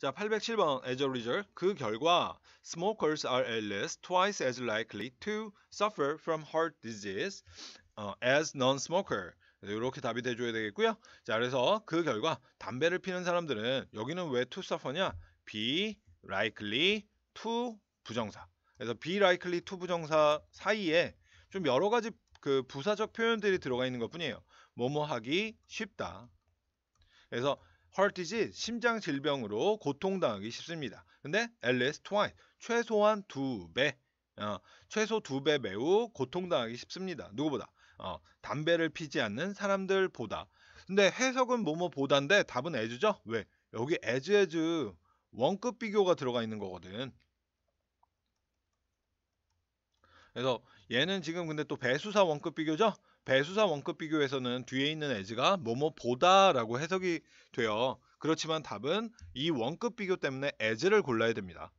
자, 807번 as a result 그 결과 smokers are at least twice as likely to suffer from heart disease 어, as non-smoker. 이렇게 답이 돼줘야 되겠고요. 자, 그래서 그 결과 담배를 피는 사람들은 여기는 왜 to suffer냐? be likely to 부정사. 그래서 be likely to 부정사 사이에 좀 여러 가지 그 부사적 표현들이 들어가 있는 것뿐이에요. 뭐뭐 하기 쉽다. 그래서 헐티지 심장 질병으로 고통당하기 쉽습니다. 근데 LS 트와인 최소한 두배 어, 최소 두 배 매우 고통당하기 쉽습니다. 누구보다 어, 담배를 피지 않는 사람들보다. 근데 해석은 뭐뭐보다인데 답은 애즈죠? 왜? 여기 애즈 애즈 원급 비교가 들어가 있는 거거든. 그래서 얘는 지금 근데 또 배수사 원급 비교죠? 배수사 원급 비교에서는 뒤에 있는 에즈가 뭐뭐보다라고 해석이 돼요. 그렇지만 답은 이 원급 비교 때문에 에즈를 골라야 됩니다.